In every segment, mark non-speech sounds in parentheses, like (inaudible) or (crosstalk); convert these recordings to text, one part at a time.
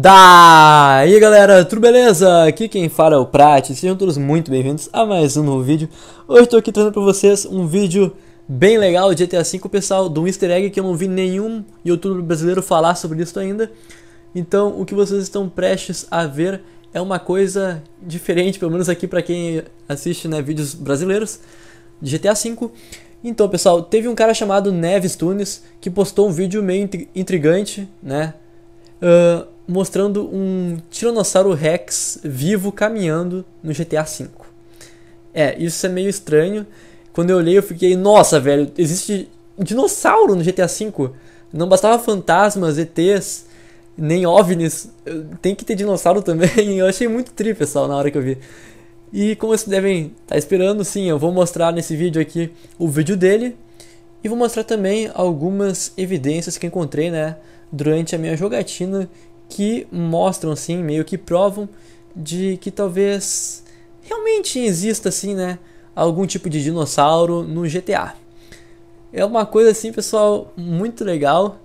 Daí galera, tudo beleza? Aqui quem fala é o Prati, sejam todos muito bem-vindos a mais um novo vídeo Hoje estou aqui trazendo para vocês um vídeo bem legal de GTA V, pessoal, de um easter egg que eu não vi nenhum youtuber brasileiro falar sobre isso ainda Então o que vocês estão prestes a ver é uma coisa diferente, pelo menos aqui para quem assiste né, vídeos brasileiros de GTA V Então pessoal, teve um cara chamado Neves Tunes que postou um vídeo meio intrigante, né? Uh, mostrando um Tiranossauro Rex vivo caminhando no GTA V. É, isso é meio estranho. Quando eu olhei, eu fiquei, nossa, velho, existe dinossauro no GTA V. Não bastava fantasmas, ETs, nem OVNIs, tem que ter dinossauro também. (laughs) Eu achei muito tri, pessoal, na hora que eu vi. E como vocês devem estar tá esperando, sim, eu vou mostrar nesse vídeo aqui o vídeo dele e vou mostrar também algumas evidências que encontrei, né, durante a minha jogatina que mostram assim, meio que provam de que talvez realmente exista assim, né, algum tipo de dinossauro no GTA. É uma coisa assim, pessoal, muito legal.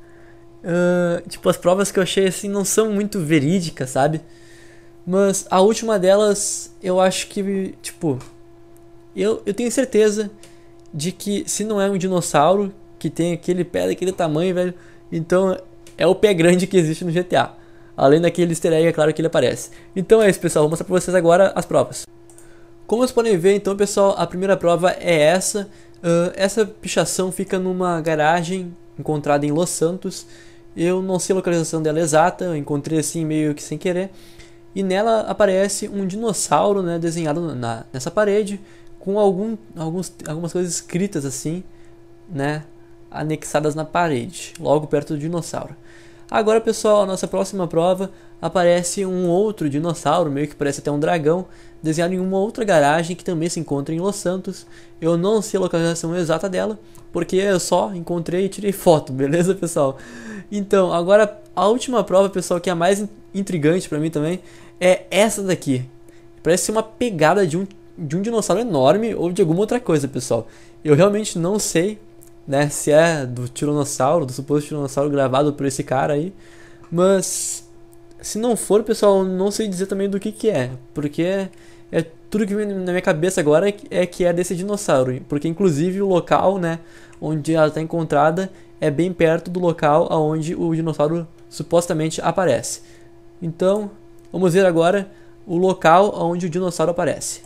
Uh, tipo, as provas que eu achei assim não são muito verídicas, sabe? Mas a última delas, eu acho que, tipo, eu, eu tenho certeza de que se não é um dinossauro que tem aquele pé daquele tamanho, velho, então é o pé grande que existe no GTA. Além daquele easter egg, é claro que ele aparece. Então é isso, pessoal. Vou mostrar pra vocês agora as provas. Como vocês podem ver, então, pessoal, a primeira prova é essa. Uh, essa pichação fica numa garagem encontrada em Los Santos. Eu não sei a localização dela exata, eu encontrei assim meio que sem querer. E nela aparece um dinossauro né, desenhado na, nessa parede, com algum, alguns, algumas coisas escritas assim, né, anexadas na parede, logo perto do dinossauro. Agora, pessoal, a nossa próxima prova aparece um outro dinossauro, meio que parece até um dragão, desenhado em uma outra garagem que também se encontra em Los Santos. Eu não sei a localização exata dela, porque eu só encontrei e tirei foto, (laughs) beleza, pessoal? Então, agora a última prova, pessoal, que é a mais intrigante para mim também, é essa daqui. Parece ser uma pegada de um, de um dinossauro enorme ou de alguma outra coisa, pessoal. Eu realmente não sei né, se é do Tiranossauro, do suposto Tiranossauro gravado por esse cara aí. Mas se não for, pessoal, não sei dizer também do que que é, porque é tudo que vem na minha cabeça agora é que é desse dinossauro, porque inclusive o local, né, onde ela está encontrada é bem perto do local aonde o dinossauro supostamente aparece. Então, vamos ver agora o local onde o dinossauro aparece.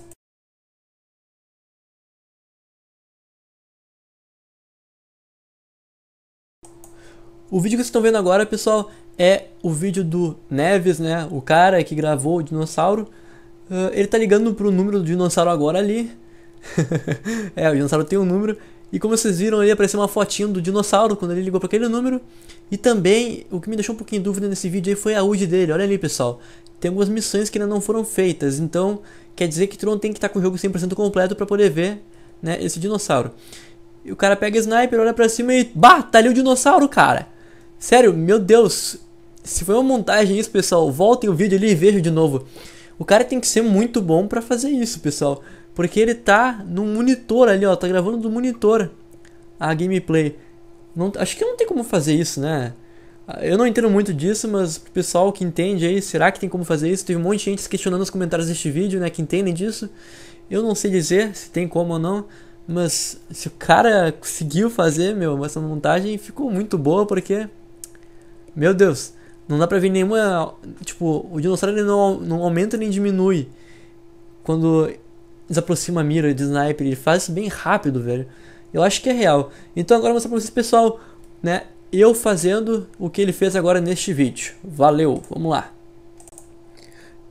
O vídeo que vocês estão vendo agora, pessoal, é o vídeo do Neves, né? O cara que gravou o dinossauro. Uh, ele tá ligando pro número do dinossauro agora ali. (laughs) é, o dinossauro tem um número. E como vocês viram ali, apareceu uma fotinho do dinossauro quando ele ligou para aquele número. E também, o que me deixou um pouquinho em dúvida nesse vídeo aí foi a UD dele. Olha ali, pessoal. Tem algumas missões que ainda não foram feitas. Então, quer dizer que tu não tem que estar tá com o jogo 100% completo para poder ver né, esse dinossauro. E o cara pega sniper, olha pra cima e... Bah, tá ali o dinossauro, cara! Sério, meu Deus. Se foi uma montagem isso, pessoal, voltem o vídeo ali e vejam de novo. O cara tem que ser muito bom para fazer isso, pessoal. Porque ele tá no monitor ali, ó. Tá gravando do monitor a gameplay. Não, acho que não tem como fazer isso, né? Eu não entendo muito disso, mas pro pessoal que entende aí, será que tem como fazer isso? Teve um monte de gente questionando nos comentários deste vídeo, né? Que entendem disso. Eu não sei dizer se tem como ou não. Mas se o cara conseguiu fazer, meu, essa montagem ficou muito boa, porque meu Deus, não dá pra ver nenhuma. Tipo, o dinossauro não, não aumenta nem diminui quando desaproxima a mira de sniper. Ele faz isso bem rápido, velho. Eu acho que é real. Então agora eu vou mostrar pra vocês, pessoal, né? Eu fazendo o que ele fez agora neste vídeo. Valeu, vamos lá.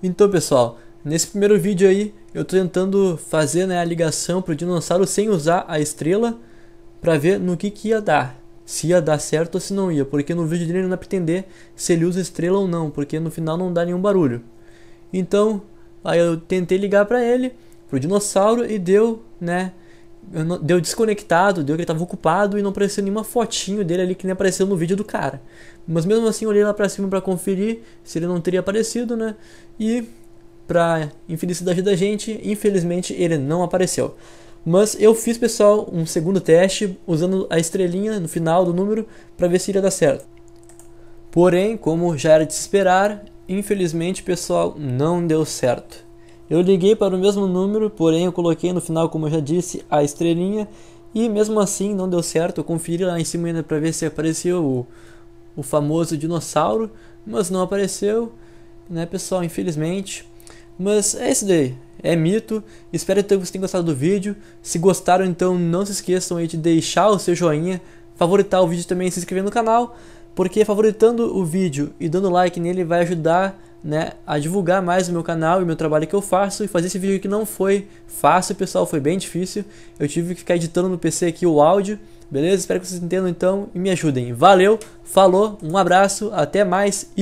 Então, pessoal, nesse primeiro vídeo aí, eu tô tentando fazer né, a ligação pro dinossauro sem usar a estrela para ver no que que ia dar se ia dar certo ou se não ia, porque no vídeo dele não dá pra entender se ele usa estrela ou não, porque no final não dá nenhum barulho. Então, aí eu tentei ligar para ele, pro dinossauro, e deu, né, deu desconectado, deu que ele tava ocupado e não apareceu nenhuma fotinho dele ali que nem apareceu no vídeo do cara. Mas mesmo assim, eu olhei lá pra cima para conferir se ele não teria aparecido, né, e pra infelicidade da gente, infelizmente ele não apareceu. Mas eu fiz, pessoal, um segundo teste usando a estrelinha no final do número para ver se iria dar certo. Porém, como já era de se esperar, infelizmente, pessoal, não deu certo. Eu liguei para o mesmo número, porém eu coloquei no final, como eu já disse, a estrelinha e mesmo assim não deu certo. Eu conferi lá em cima ainda para ver se apareceu o, o famoso dinossauro, mas não apareceu, né, pessoal? Infelizmente. Mas é isso daí, é mito. Espero que vocês tenham gostado do vídeo. Se gostaram, então não se esqueçam aí de deixar o seu joinha, favoritar o vídeo também e se inscrever no canal, porque favoritando o vídeo e dando like nele vai ajudar né, a divulgar mais o meu canal e o meu trabalho que eu faço e fazer esse vídeo que não foi fácil, pessoal, foi bem difícil. Eu tive que ficar editando no PC aqui o áudio, beleza? Espero que vocês entendam então e me ajudem. Valeu, falou, um abraço, até mais e